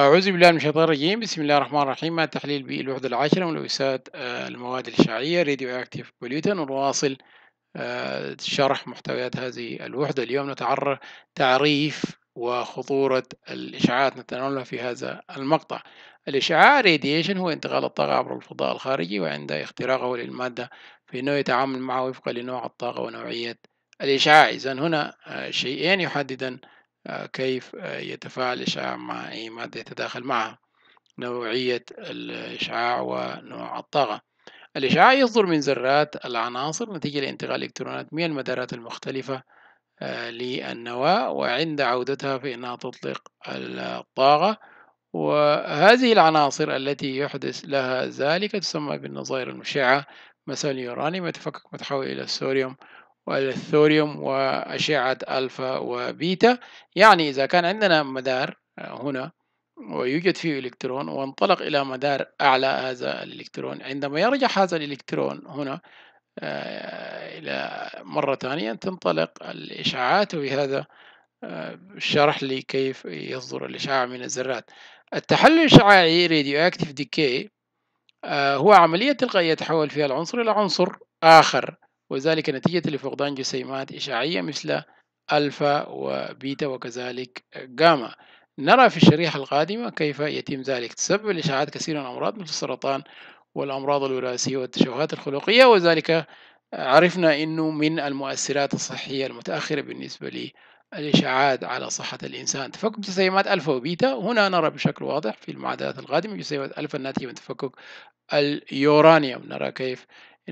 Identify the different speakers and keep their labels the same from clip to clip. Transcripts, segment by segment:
Speaker 1: أعوذ بالله من الشيطان الرجيم بسم الله الرحمن الرحيم مع تحليل بالوحدة العاشرة من الأوساد آه، المواد الإشعاعية راديو أكتيف بوليوتن ونواصل آه، شرح محتويات هذه الوحدة اليوم نتعرف تعريف وخطورة الإشعاعات نتناولها في هذا المقطع الإشعاع راديشن هو انتقال الطاقة عبر الفضاء الخارجي وعند اختراقه للمادة فإنه يتعامل معه وفقا لنوع الطاقة ونوعية الإشعاع إذا هنا آه، شيئين يحددان آه، كيف آه، يتفاعل الإشعاع مع أي مادة يتداخل معها نوعية الإشعاع ونوع الطاقة الإشعاع يصدر من ذرات العناصر نتيجة لانتقال الإلكترونات من المدارات المختلفة آه، للنواة وعند عودتها فإنها تطلق الطاقة وهذه العناصر التي يحدث لها ذلك تسمى بالنظائر المشعة مثلا اليورانيوم يتفكك وتحول إلى السوريوم والثوريوم وأشعة ألفا وبيتا يعني إذا كان عندنا مدار آه، هنا ويوجد فيه إلكترون وانطلق إلى مدار أعلى هذا الإلكترون عندما يرجع هذا الإلكترون هنا آه، إلى مرة ثانية تنطلق الإشعاعات وبهذا آه، شرح لي كيف يصدر الإشعاع من الذرات التحلل الإشعاعي radioactive decay هو عملية تلقائية تحول فيها العنصر إلى عنصر آخر وذلك نتيجة لفقدان جسيمات إشعاعية مثل ألفا وبيتا وكذلك جاما نرى في الشريحة القادمة كيف يتم ذلك تسبب الإشعاعات كثيرا من الأمراض مثل السرطان والأمراض الوراثية والتشوهات الخلقية وذلك عرفنا أنه من المؤثرات الصحية المتأخرة بالنسبة للإشعاعات على صحة الإنسان تفكك جسيمات ألفا وبيتا هنا نرى بشكل واضح في المعادلات القادمة جسيمات ألفا الناتجة من تفكك اليورانيوم نرى كيف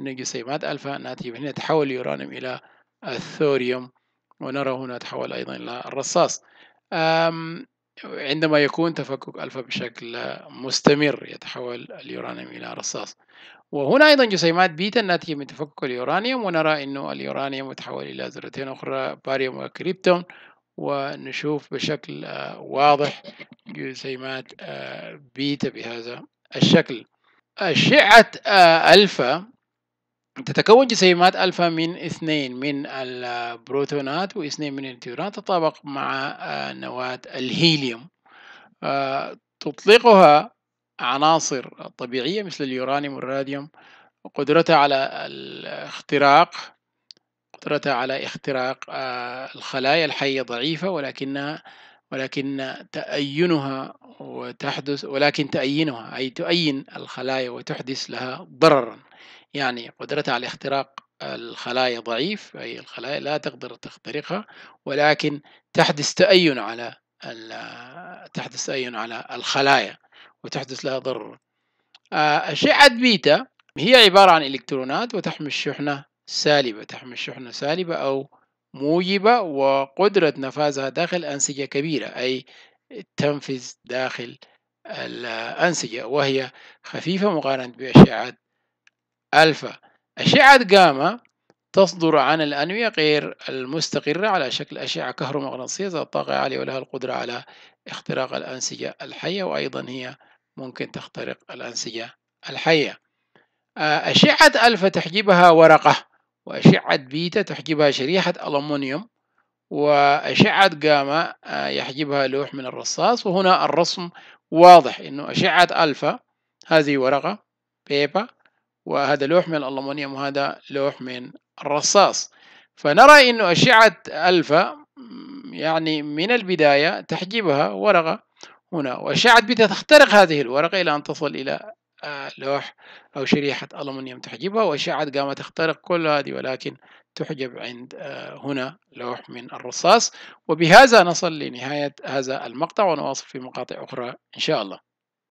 Speaker 1: جسيمات ألفا نأتي هنا تحول اليورانيوم إلى الثوريوم ونرى هنا تحول أيضا إلى الرصاص عندما يكون تفكك ألفا بشكل مستمر يتحول اليورانيوم إلى رصاص وهنا أيضا جسيمات بيتا الناتجة من تفكك اليورانيوم ونرى أنه اليورانيوم يتحول إلى ذرتين أخرى باريوم وكريبتون ونشوف بشكل آه، واضح جسيمات آه، بيتا بهذا الشكل أشعة آه، ألفا تتكون جسيمات ألفا من اثنين من البروتونات واثنين من النيوترونات تتطابق مع آه، نواة الهيليوم آه، تطلقها عناصر طبيعية مثل اليورانيوم والراديوم قدرتها على الاختراق قدرتها على اختراق آه، الخلايا الحية ضعيفة ولكنها ولكن تأينها وتحدث ولكن تأينها أي تؤين الخلايا وتحدث لها ضررا يعني قدرتها على اختراق الخلايا ضعيف أي الخلايا لا تقدر تخترقها ولكن تحدث تأين على تحدث تأين على الخلايا وتحدث لها ضرر آه، أشعة بيتا هي عبارة عن إلكترونات وتحمل شحنة سالبة تحمل شحنة سالبة أو موجبة وقدرة نفاذها داخل أنسجة كبيرة أي تنفذ داخل الأنسجة وهي خفيفة مقارنة بأشعة ألفا أشعة جاما تصدر عن الأنوية غير المستقرة على شكل أشعة كهرومغناطيسية ذات طاقة عالية ولها القدرة على اختراق الأنسجة الحية وأيضا هي ممكن تخترق الأنسجة الحية أشعة ألفا تحجبها ورقة وأشعة بيتا تحجبها شريحة ألومنيوم وأشعة جاما آه، يحجبها لوح من الرصاص وهنا الرسم واضح إنه أشعة ألفا هذه ورقة بيبا وهذا لوح من الألمونيوم وهذا لوح من الرصاص فنرى إنه أشعة ألفا يعني من البداية تحجبها ورقة هنا وأشعة بيتا تخترق هذه الورقة إلى أن تصل إلى لوح أو شريحة ألمنيوم تحجبها وأشعة قامت تخترق كل هذه ولكن تحجب عند آه، هنا لوح من الرصاص وبهذا نصل لنهاية هذا المقطع ونواصل في مقاطع أخرى إن شاء الله